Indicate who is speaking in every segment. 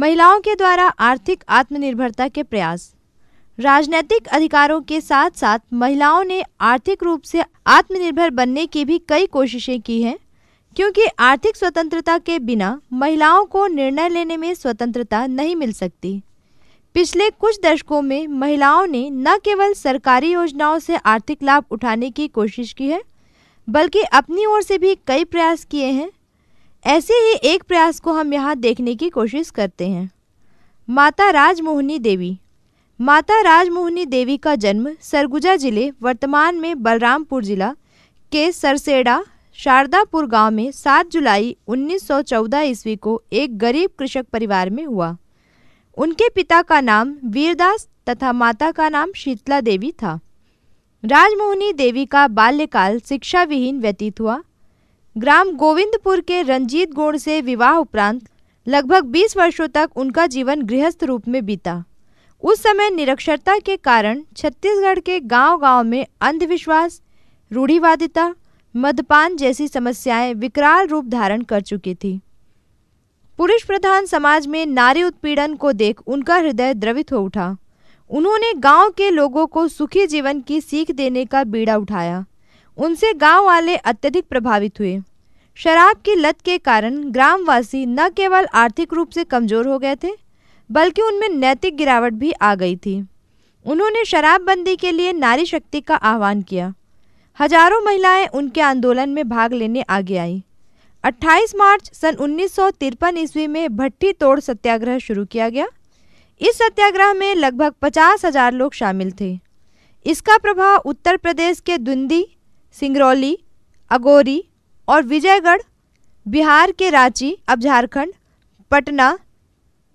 Speaker 1: महिलाओं के द्वारा आर्थिक आत्मनिर्भरता के प्रयास राजनैतिक अधिकारों के साथ साथ महिलाओं ने आर्थिक रूप से आत्मनिर्भर बनने की भी कई कोशिशें की हैं क्योंकि आर्थिक स्वतंत्रता के बिना महिलाओं को निर्णय लेने में स्वतंत्रता नहीं मिल सकती पिछले कुछ दशकों में महिलाओं ने न केवल सरकारी योजनाओं से आर्थिक लाभ उठाने की कोशिश की है बल्कि अपनी ओर से भी कई प्रयास किए हैं ऐसे ही एक प्रयास को हम यहाँ देखने की कोशिश करते हैं माता राजमोहनी देवी माता राजमोहनी देवी का जन्म सरगुजा जिले वर्तमान में बलरामपुर जिला के सरसेड़ा शारदापुर गांव में 7 जुलाई 1914 ईस्वी को एक गरीब कृषक परिवार में हुआ उनके पिता का नाम वीरदास तथा माता का नाम शीतला देवी था राजमोहनी देवी का बाल्यकाल शिक्षा विहीन व्यतीत हुआ ग्राम गोविंदपुर के रंजीत गोड़ से विवाह उपरांत लगभग 20 वर्षों तक उनका जीवन गृहस्थ रूप में बीता उस समय निरक्षरता के कारण छत्तीसगढ़ के गांव-गांव में अंधविश्वास रूढ़िवादिता मदपान जैसी समस्याएं विकराल रूप धारण कर चुकी थी पुरुष प्रधान समाज में नारी उत्पीड़न को देख उनका हृदय द्रवित हो उठा उन्होंने गांव के लोगों को सुखी जीवन की सीख देने का बीड़ा उठाया उनसे गांव वाले अत्यधिक प्रभावित हुए शराब की लत के कारण ग्रामवासी न केवल आर्थिक रूप से कमजोर हो गए थे बल्कि उनमें नैतिक गिरावट भी आ गई थी उन्होंने शराबबंदी के लिए नारी शक्ति का आह्वान किया हजारों महिलाएं उनके आंदोलन में भाग लेने आगे आईं 28 मार्च सन उन्नीस ईस्वी में भट्टी तोड़ सत्याग्रह शुरू किया गया इस सत्याग्रह में लगभग पचास हजार लोग शामिल थे इसका प्रभाव उत्तर प्रदेश के दुंदी सिंगरौली अगोरी और विजयगढ़ बिहार के रांची अब झारखंड पटना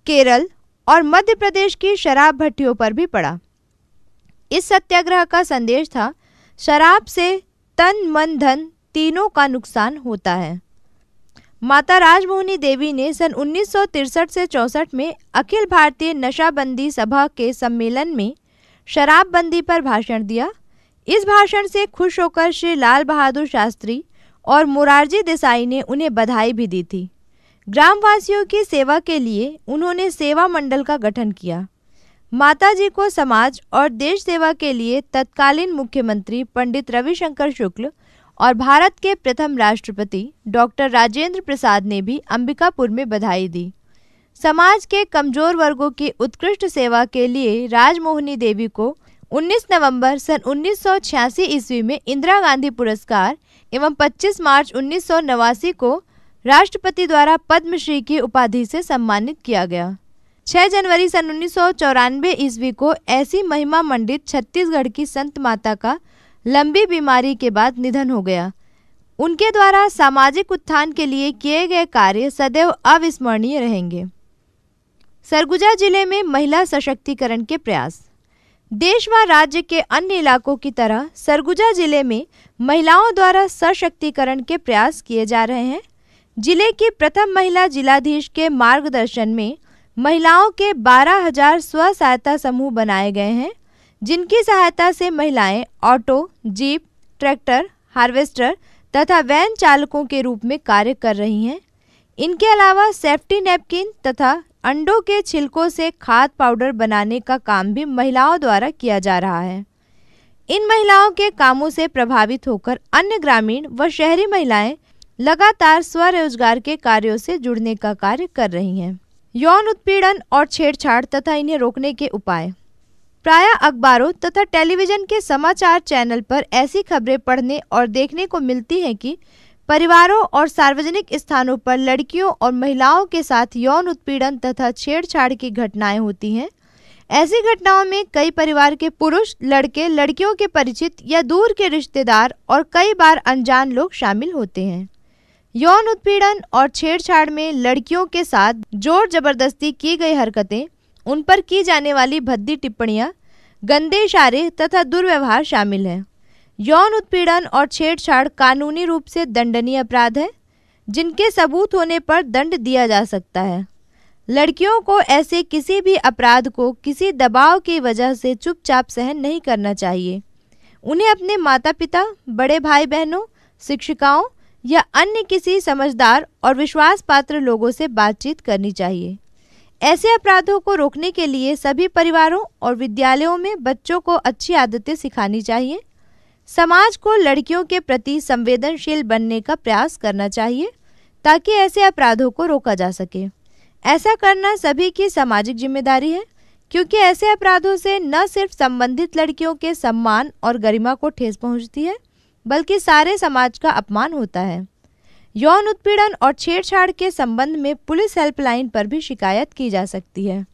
Speaker 1: केरल और मध्य प्रदेश की शराब भट्टियों पर भी पड़ा इस सत्याग्रह का संदेश था शराब से तन मन धन तीनों का नुकसान होता है माता राजमोहनी देवी ने सन 1963 से चौसठ में अखिल भारतीय नशाबंदी सभा के सम्मेलन में शराबबंदी पर भाषण दिया इस भाषण से खुश होकर श्री लाल बहादुर शास्त्री और मुरारजी देसाई ने उन्हें बधाई भी दी थी ग्रामवासियों की सेवा के लिए उन्होंने सेवा मंडल का गठन किया माताजी को समाज और देश सेवा के लिए तत्कालीन मुख्यमंत्री पंडित रविशंकर शुक्ल और भारत के प्रथम राष्ट्रपति डॉक्टर राजेंद्र प्रसाद ने भी अंबिकापुर में बधाई दी समाज के कमजोर वर्गों की उत्कृष्ट सेवा के लिए राजमोहनी देवी को 19 नवंबर सन 1986 ईस्वी में इंदिरा गांधी पुरस्कार एवं 25 मार्च उन्नीस को राष्ट्रपति द्वारा पद्मश्री की उपाधि से सम्मानित किया गया 6 जनवरी सन उन्नीस ईस्वी को ऐसी महिमा मंडित छत्तीसगढ़ की संत माता का लंबी बीमारी के बाद निधन हो गया उनके द्वारा सामाजिक उत्थान के लिए किए गए कार्य सदैव अविस्मरणीय रहेंगे सरगुजा जिले में महिला सशक्तिकरण के प्रयास देश व राज्य के अन्य इलाकों की तरह सरगुजा जिले में महिलाओं द्वारा सशक्तिकरण के प्रयास किए जा रहे हैं जिले की प्रथम महिला जिलाधीश के मार्गदर्शन में महिलाओं के 12,000 स्व सहायता समूह बनाए गए हैं जिनकी सहायता से महिलाएं ऑटो जीप ट्रैक्टर हार्वेस्टर तथा वैन चालकों के रूप में कार्य कर रही हैं इनके अलावा सेफ्टी नैपकिन तथा अंडों के छिलकों से खाद पाउडर बनाने का काम भी महिलाओं द्वारा किया जा रहा है इन महिलाओं के कामों से प्रभावित होकर अन्य ग्रामीण व शहरी महिलाएं लगातार स्वरोजगार के कार्यों से जुड़ने का कार्य कर रही हैं यौन उत्पीड़न और छेड़छाड़ तथा इन्हें रोकने के उपाय प्राय अखबारों तथा टेलीविजन के समाचार चैनल पर ऐसी खबरें पढ़ने और देखने को मिलती हैं कि परिवारों और सार्वजनिक स्थानों पर लड़कियों और महिलाओं के साथ यौन उत्पीड़न तथा छेड़छाड़ की घटनाएं होती हैं ऐसी घटनाओं में कई परिवार के पुरुष लड़के लड़कियों के परिचित या दूर के रिश्तेदार और कई बार अनजान लोग शामिल होते हैं यौन उत्पीड़न और छेड़छाड़ में लड़कियों के साथ जोर जबरदस्ती की गई हरकतें उन पर की जाने वाली भद्दी टिप्पणियाँ गंदे इशारे तथा दुर्व्यवहार शामिल हैं यौन उत्पीड़न और छेड़छाड़ कानूनी रूप से दंडनीय अपराध है जिनके सबूत होने पर दंड दिया जा सकता है लड़कियों को ऐसे किसी भी अपराध को किसी दबाव की वजह से चुपचाप सहन नहीं करना चाहिए उन्हें अपने माता पिता बड़े भाई बहनों शिक्षिकाओं या अन्य किसी समझदार और विश्वास पात्र लोगों से बातचीत करनी चाहिए ऐसे अपराधों को रोकने के लिए सभी परिवारों और विद्यालयों में बच्चों को अच्छी आदतें सिखानी चाहिए समाज को लड़कियों के प्रति संवेदनशील बनने का प्रयास करना चाहिए ताकि ऐसे अपराधों को रोका जा सके ऐसा करना सभी की सामाजिक जिम्मेदारी है क्योंकि ऐसे अपराधों से न सिर्फ संबंधित लड़कियों के सम्मान और गरिमा को ठेस पहुंचती है बल्कि सारे समाज का अपमान होता है यौन उत्पीड़न और छेड़छाड़ के संबंध में पुलिस हेल्पलाइन पर भी शिकायत की जा सकती है